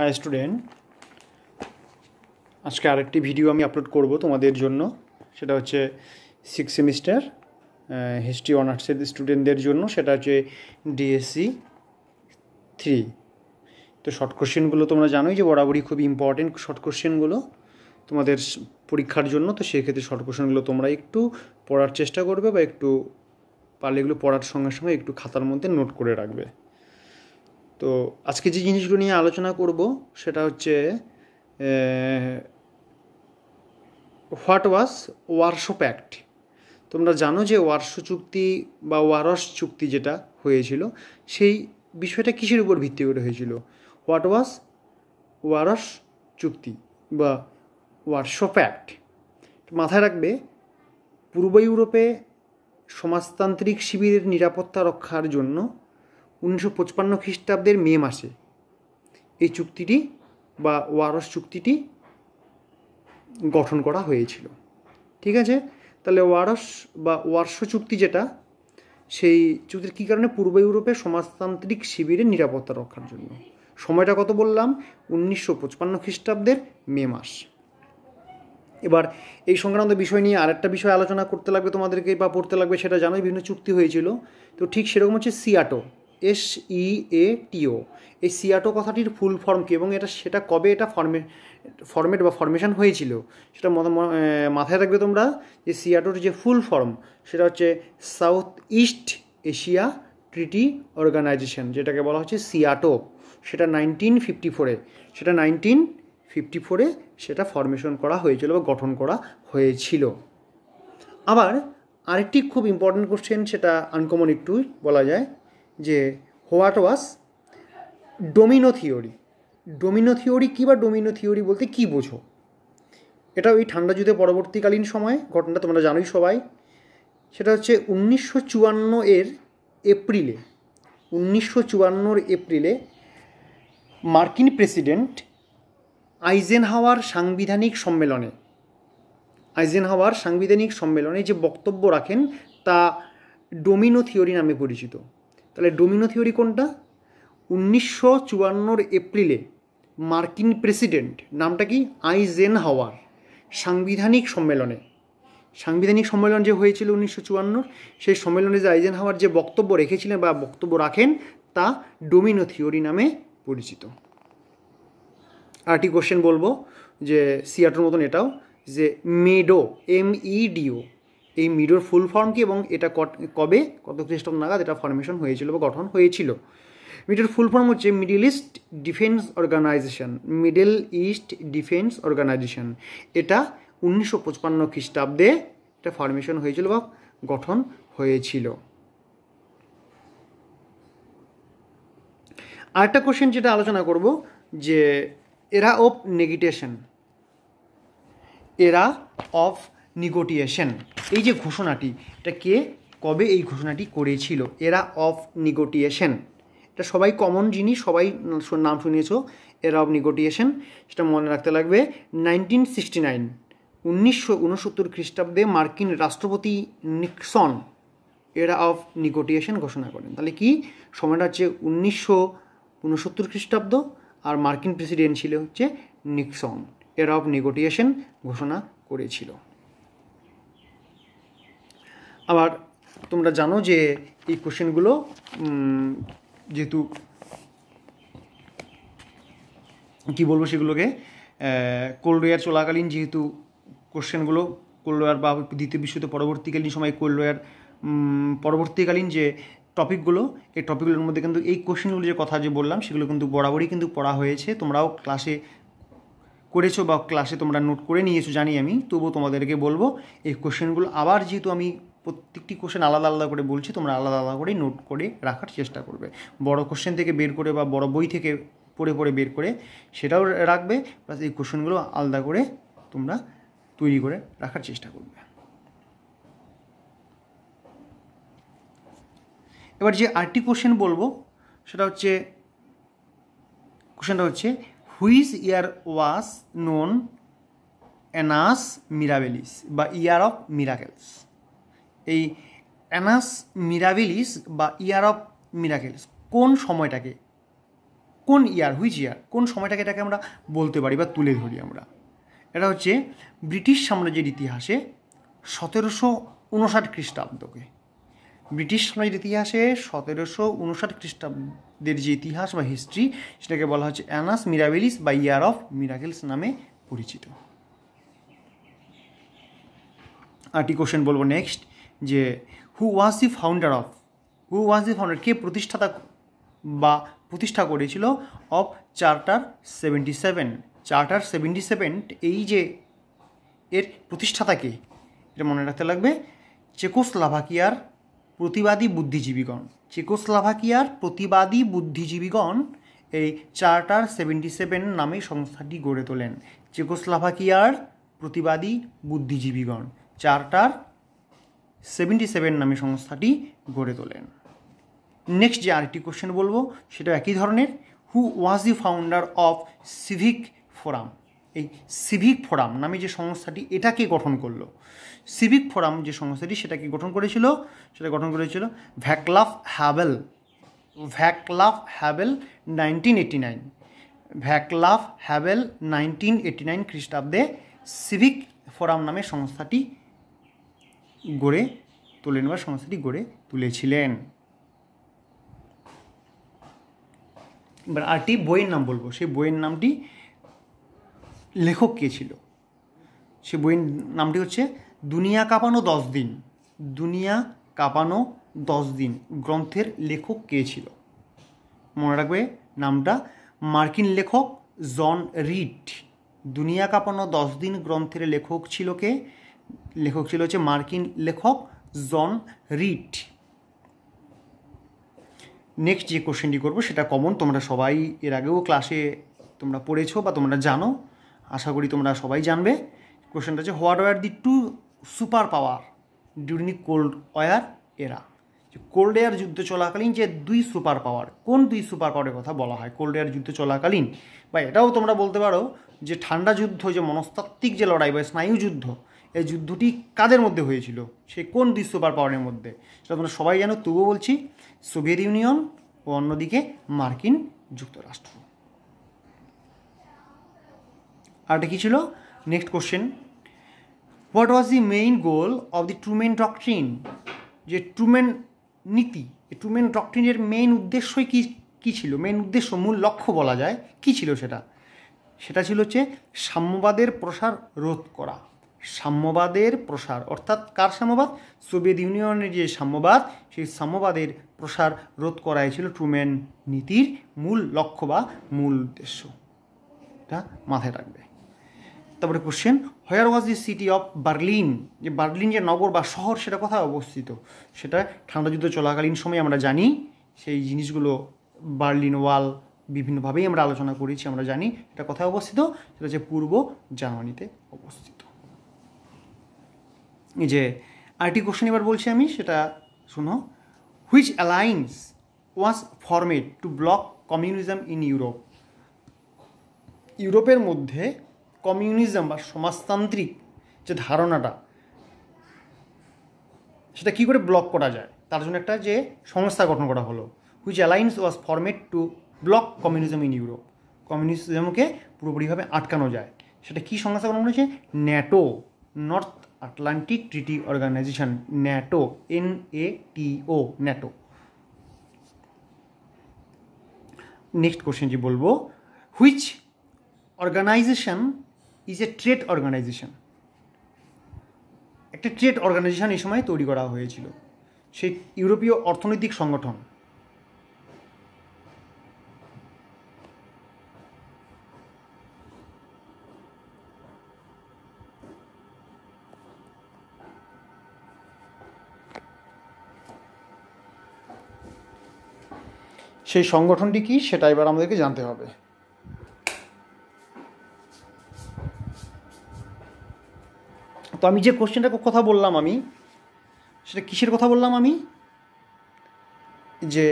high student আজকে আরেকটি video আমি আপলোড করব তোমাদের জন্য সেটা হচ্ছে সিক্স সেমিস্টার হিস্ট্রি অনার্সের স্টুডেন্টদের জন্য সেটা হচ্ছে ডিএসসি থ্রি তো শর্ট কোশ্চেনগুলো তোমরা জানোই যে বরাবরই খুব ইম্পর্টেন্ট শর্ট কোশ্চেনগুলো তোমাদের পরীক্ষার জন্য তো সেক্ষেত্রে শর্ট কোশ্চেনগুলো তোমরা একটু পড়ার চেষ্টা করবে বা একটু পারলে এগুলো পড়ার সঙ্গে সঙ্গে একটু খাতার মধ্যে নোট করে রাখবে তো আজকে যে জিনিসগুলো নিয়ে আলোচনা করব সেটা হচ্ছে হোয়াট ওয়াজ ওয়ারশো প্যাক্ট তোমরা জানো যে ওয়ারশো চুক্তি বা ওয়ারস চুক্তি যেটা হয়েছিল সেই বিষয়টা কিসের উপর ভিত্তি করে হয়েছিল হোয়াট ওয়াজ ওয়ারস চুক্তি বা ওয়ারশো প্যাক্ট মাথায় রাখবে পূর্ব ইউরোপে সমাজতান্ত্রিক শিবিরের নিরাপত্তা রক্ষার জন্য উনিশশো পঁচপান্ন খ্রিস্টাব্দের মে মাসে এই চুক্তিটি বা ওয়ারস চুক্তিটি গঠন করা হয়েছিল ঠিক আছে তাহলে ওয়ারস বা ওয়ার্স চুক্তি যেটা সেই চুক্তির কী কারণে পূর্ব ইউরোপে সমাজতান্ত্রিক শিবিরের নিরাপত্তা রক্ষার জন্য সময়টা কত বললাম উনিশশো পঁচপান্ন খ্রিস্টাব্দের মে মাস এবার এই সংক্রান্ত বিষয় নিয়ে আরেকটা বিষয় আলোচনা করতে লাগবে তোমাদেরকে বা পড়তে লাগবে সেটা জানোই বিভিন্ন চুক্তি হয়েছিল তো ঠিক সেরকম হচ্ছে সিয়াটো এস ই এ টিও এই সিয়াটো কথাটির ফুল ফর্ম কী এবং এটা সেটা কবে এটা ফর্মে ফর্মেট বা ফর্মেশন হয়েছিল সেটা মাথায় রাখবে তোমরা যে সিয়াটোর যে ফুল ফর্ম সেটা হচ্ছে south east Asia treaty organisation যেটাকে বলা হচ্ছে সিয়াটো সেটা নাইনটিন ফিফটি ফোরে সেটা নাইনটিন ফিফটি ফোরে সেটা ফর্মেশন করা হয়েছিল বা গঠন করা হয়েছিল আবার আরেকটি খুব ইম্পর্ট্যান্ট কোশ্চেন সেটা আনকমন একটু বলা যায় যে what was domino theory domino theory কী বা ডোমিনো থিওরি বলতে কী বোঝো এটা ওই ঠান্ডা যুদ্ধে পরবর্তীকালীন সময়ে ঘটনাটা তোমরা জানোই সবাই সেটা হচ্ছে উনিশশো চুয়ান্ন এর এপ্রিলে উনিশশো চুয়ান্নর এপ্রিলে মার্কিন প্রেসিডেন্ট আইজেন হাওয়ার সাংবিধানিক সম্মেলনে আইজেন হাওয়ার সাংবিধানিক সম্মেলনে যে বক্তব্য রাখেন তা ডোমিনো থিওরি নামে পরিচিত তাহলে ডোমিনো থিওরি কোনটা উনিশশো চুয়ান্নর এপ্রিলে মার্কিন প্রেসিডেন্ট নামটা কি আইজেন হাওয়ার সাংবিধানিক সম্মেলনে সাংবিধানিক সম্মেলন যে হয়েছিল উনিশশো চুয়ান্নর সেই সম্মেলনে যে আইজেন হাওয়ার যে বক্তব্য রেখেছিলেন বা বক্তব্য রাখেন তা ডোমিনো থিওরি নামে পরিচিত আরটি কোশ্চেন বলবো যে সিয়াটোর মতন এটাও যে মেডো এম ইডিও e এই মিডোর ফুল ফর্ম কি এবং এটা কবে কত খ্রিস্টাব্দ নাগাদ এটা ফর্মেশন হয়েছিল বা গঠন হয়েছিল মিডোর ফুল ফর্ম হচ্ছে middle east defence organisation middle east defence organisation এটা উনিশশো পঁচপান্ন খ্রিস্টাব্দে এটা ফর্মেশন হয়েছিল বা গঠন হয়েছিল আরেকটা কোশ্চেন যেটা আলোচনা করব যে এরা অফ নেগিটেশন এরা অফ নিগোটিয়েশন এই যে ঘোষণাটি এটা কে কবে এই ঘোষণাটি করেছিল এরা অফ নিগোটিয়েশন এটা সবাই কমন জিনিস সবাই নাম শুনিয়েছ এরা অফ নিগোটিয়েশন সেটা মনে রাখতে লাগবে নাইনটিন সিক্সটি নাইন উনিশশো উনসত্তর খ্রিস্টাব্দে মার্কিন রাষ্ট্রপতি নিক্সন এরা অফ নিগোটিয়েশন ঘোষণা করেন তাহলে কি সময়টা হচ্ছে উনিশশো উনসত্তর খ্রিস্টাব্দ আর মার্কিন প্রেসিডেন্ট ছিল হচ্ছে নিক্সন এরা অফ নিগোটিয়েশন ঘোষণা করেছিল আবার তোমরা জানো যে এই কোশ্চেনগুলো যেহেতু কি বলবো সেগুলোকে কোল্ড ওয়ার চলাকালীন যেহেতু কোশ্চেনগুলো কোল্ড ওয়ার বা দ্বিতীয় বিশ্বযুদ্ধ পরবর্তীকালীন সময় কোল্ড ওয়ার পরবর্তীকালীন যে টপিকগুলো এই টপিকগুলোর মধ্যে কিন্তু এই কোশ্চেনগুলো যে কথা যে বললাম সেগুলো কিন্তু বরাবরই কিন্তু পড়া হয়েছে তোমরাও ক্লাসে করেছো বা ক্লাসে তোমরা নোট করে নিয়েছো জানি আমি তবুও তোমাদেরকে বলবো এই কোশ্চেনগুলো আবার যেহেতু আমি প্রত্যেকটি কোশ্চেন আলাদা আলাদা করে বলছি তোমরা আলাদা আলাদা করে নোট করে রাখার চেষ্টা করবে বড় কোশ্চেন থেকে বের করে বা বড় বই থেকে পড়ে পড়ে বের করে সেটাও রাখবে প্লাস এই কোশ্চেনগুলো আলাদা করে তোমরা তৈরি করে রাখার চেষ্টা করবে এবার যে আরটি কোশ্চেন বলবো সেটা হচ্ছে কোশ্চেনটা হচ্ছে which year was known annus mirabilis বা ইয়ার অফ মিরাকেলস এই অ্যানাস মিরাবিলিস বা ইয়ার অফ মিরাকেলস কোন সময়টাকে কোন ইয়ার হুইচ ইয়ার কোন সময়টাকে এটাকে আমরা বলতে পারি বা তুলে ধরি আমরা এটা হচ্ছে ব্রিটিশ সাম্রাজ্যের ইতিহাসে সতেরোশো উনষাট খ্রিস্টাব্দকে ব্রিটিশ সাম্রাজ্যের ইতিহাসে সতেরোশো উনষাট খ্রিস্টাব্দের যে ইতিহাস বা হিস্ট্রি সেটাকে বলা হচ্ছে অ্যানাস মিরাবিলিস বা ইয়ার অফ মিরাকেলস নামে পরিচিত আরটি কোশ্চেন বলবো নেক্সট যে who was the founder of who was the founder কে প্রতিষ্ঠাতা বা প্রতিষ্ঠা করেছিল of charter seventy seven charter seventy seven এই যে এর প্রতিষ্ঠাতাকে এটা মনে রাখতে লাগবে চেকোস্লাভাকিয়ার প্রতিবাদী বুদ্ধিজীবীগণ চেকোস্লাভাকিয়ার প্রতিবাদী বুদ্ধিজীবীগণ এই চার্টার সেভেন্টি সেভেন নামে সংস্থাটি গড়ে তোলেন চেকোস্লাভাকিয়ার প্রতিবাদী বুদ্ধিজীবীগণ চার্টার সেভেন্টি সেভেন নামে সংস্থাটি গড়ে তোলেন নেক্সট যে আরেকটি কোশ্চেন বলবো সেটা একই ধরনের who was the founder of civic forum এই সিভিক ফোরাম নামে যে সংস্থাটি এটাকে গঠন করলো সিভিক ফোরাম যে সংস্থাটি সেটাকে গঠন করেছিল সেটা গঠন করেছিল Vaclav Havel Vaclav Havel nineteen eighty nine Vaclav Havel nineteen eighty nine খ্রিস্টাব্দে সিভিক ফোরাম নামে সংস্থাটি গড়ে তোলেন বা সংস্থাটি গড়ে তুলেছিলেন এবার আরটি বইয়ের নাম বলবো সেই বইয়ের নামটি লেখক কে ছিল সে বইয়ের নামটি হচ্ছে দুনিয়া কাঁপানো দশ দিন দুনিয়া কাঁপানো দশ দিন গ্রন্থের লেখক কে ছিল মনে রাখবে নামটা মার্কিন লেখক জন রিড দুনিয়া কাঁপানো দশ দিন গ্রন্থের লেখক ছিল কে লেখক ছিল হচ্ছে মার্কিন লেখক জন রিট নেক্সট যে কোশ্চেনটি করবো সেটা কমন তোমরা সবাই এর আগেও ক্লাসে তোমরা পড়েছো বা তোমরা জানো আশা করি তোমরা সবাই জানবে কোশ্চেনটা হচ্ছে what were the two superpower during cold war এরা কোল্ড এয়ার যুদ্ধ চলাকালীন যে দুই সুপার পাওয়ার কোন দুই সুপার পাওয়ারের কথা বলা হয় কোল্ড এয়ার যুদ্ধ চলাকালীন বা এটাও তোমরা বলতে পারো যে ঠান্ডা যুদ্ধ যে মনস্তাত্ত্বিক যে লড়াই বা স্নায়ু যুদ্ধ এই যুদ্ধটি কাদের মধ্যে হয়েছিল সে কোন দুই সুপার পাওয়ারের মধ্যে সেটা তোমরা সবাই জানো তবুও বলছি সোভিয়েত ইউনিয়ন ও অন্যদিকে মার্কিন যুক্তরাষ্ট্র আর এটা কী ছিল next question what was the main goal of the Truman doctrine যে ট্রুমেন নীতি ট্রুমেন ডক্ট্রিনের মেইন উদ্দেশ্যই কী কী ছিল মেইন উদ্দেশ্য মূল লক্ষ্য বলা যায় কী ছিল সেটা সেটা ছিল হচ্ছে সাম্যবাদের প্রসার রোধ করা সাম্যবাদের প্রসার অর্থাৎ কার সাম্যবাদ সোভিয়েত ইউনিয়নের যে সাম্যবাদ সেই সাম্যবাদের প্রসার রোধ করাই ছিল ট্রুম্যান নীতির মূল লক্ষ্য বা মূল উদ্দেশ্য এটা মাথায় রাখবে তারপরে question where was the city of Berlin যে বার্লিন যে নগর বা শহর সেটা কোথায় অবস্থিত সেটা ঠান্ডা যুদ্ধ চলাকালীন সময়ে আমরা জানি সেই জিনিসগুলো বার্লিন ওয়াল বিভিন্নভাবেই আমরা আলোচনা করেছি আমরা জানি এটা কোথায় অবস্থিত সেটা হচ্ছে পূর্ব জার্মানিতে অবস্থিত যে আরেকটি কোশ্চেন এবার বলছি আমি সেটা শুনো which alliance was formed to block communism in Europe ইউরোপের মধ্যে কমিউনিজম বা সমাজতান্ত্রিক যে ধারণাটা সেটা কী করে ব্লক করা যায় তার জন্য একটা যে সংস্থা গঠন করা হলো which alliance was formed to block communism in Europe কমিউনিজমকে পুরোপুরিভাবে আটকানো যায় সেটা কী সংস্থা গঠন করেছে NATO north Atlantic treaty organisation NATO N A T O NATO next question যে বলবো which organisation is a trade organisation একটা ট্রেড অর্গানাইজেশন এই সময় তৈরি করা হয়েছিল সেই ইউরোপীয় অর্থনৈতিক সংগঠন সেই সংগঠনটি কি সেটা এবার আমাদেরকে জানতে হবে তো আমি যে কোশ্চেনটা কথা বললাম আমি সেটা কিসের কথা বললাম আমি যে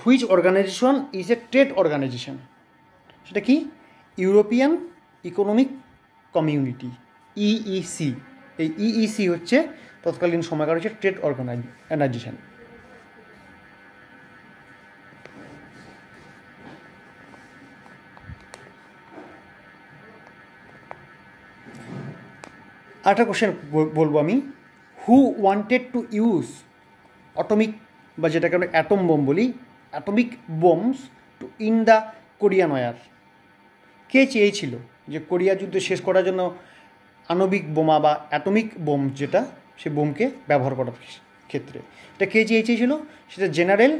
which organisation is a trade organisation সেটা কি ইউরোপিয়ান ইকোনমিক কমিউনিটি ইইসি এই ইইসি e e হচ্ছে তৎকালীন সময়কার হচ্ছে ট্রেড অর্গানাইজেশন একটা কোশ্চেন বলবো আমি who wanted to use atomic বা যেটাকে আমরা অ্যাটম বোম বলি atomic bombs to in the Korean war কে চেয়েছিল যে কোরিয়া যুদ্ধ শেষ করার জন্য আণবিক বোমা বা অ্যাটমিক বোম যেটা সে বোমকে ব্যবহার করার ক্ষেত্রে এটা কে চেয়েছিল সেটা জেনারেল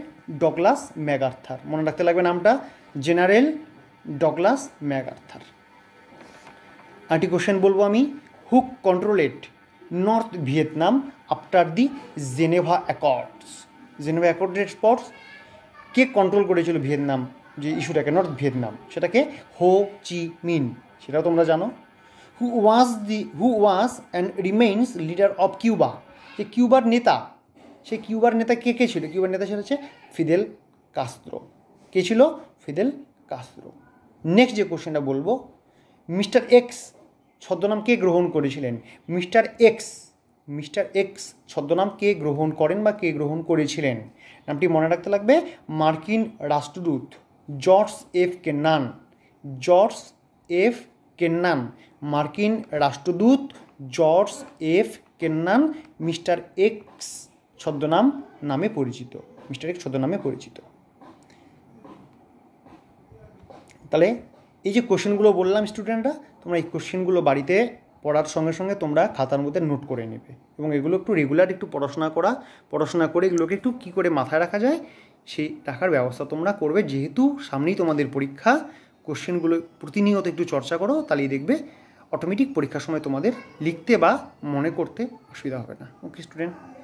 ডগলাস ম্যাগার্থার মনে রাখতে লাগবে নামটা জেনারেল ডগলাস ম্যাগার্থার আটি কোশ্চেন বলবো আমি control controlled north Vietnam after the Geneva accords Geneva অ্যাকর্ডের স্পর্টস কে কন্ট্রোল করেছিল ভিয়েতনাম যে ইস্যুটাকে নর্থ ভিয়েতনাম সেটাকে হো চি মিন সেটাও তোমরা জানো who was the who was and remains leader of Cuba যে কিউবার নেতা সে কিউবার নেতা কে কে ছিল কিউবার নেতা সেটা হচ্ছে ফিদেল কাস্ত্রো কে ছিল ফিদেল কাস্ত্রো নেক্সট যে কোশ্চেনটা বলবো মিস্টার এক্স ছদ্মনাম কে গ্রহণ করেছিলেন মিস্টার এক্স মিস্টার এক্স ছদ্মনাম কে গ্রহণ করেন বা কে গ্রহণ করেছিলেন নামটি মনে রাখতে লাগবে মার্কিন রাষ্ট্রদূত George F Kennan George F Kennan মার্কিন রাষ্ট্রদূত George F Kennan mister X ছদ্মনাম নামে পরিচিত মিস্টার এক্স ছদ্মনামে পরিচিত তাহলে এই যে কোশ্চেনগুলো বললাম স্টুডেন্টরা তোমরা এই কোশ্চেনগুলো বাড়িতে পড়ার সঙ্গে সঙ্গে তোমরা খাতার মধ্যে নোট করে নেবে এবং এগুলো একটু রেগুলার একটু পড়াশোনা করা পড়াশোনা করে এগুলোকে একটু কী করে মাথায় রাখা যায় সেই রাখার ব্যবস্থা তোমরা করবে যেহেতু সামনেই তোমাদের পরীক্ষা কোশ্চেনগুলো প্রতিনিয়ত একটু চর্চা করো তাহলেই দেখবে অটোমেটিক পরীক্ষার সময় তোমাদের লিখতে বা মনে করতে অসুবিধা হবে না ওকে স্টুডেন্ট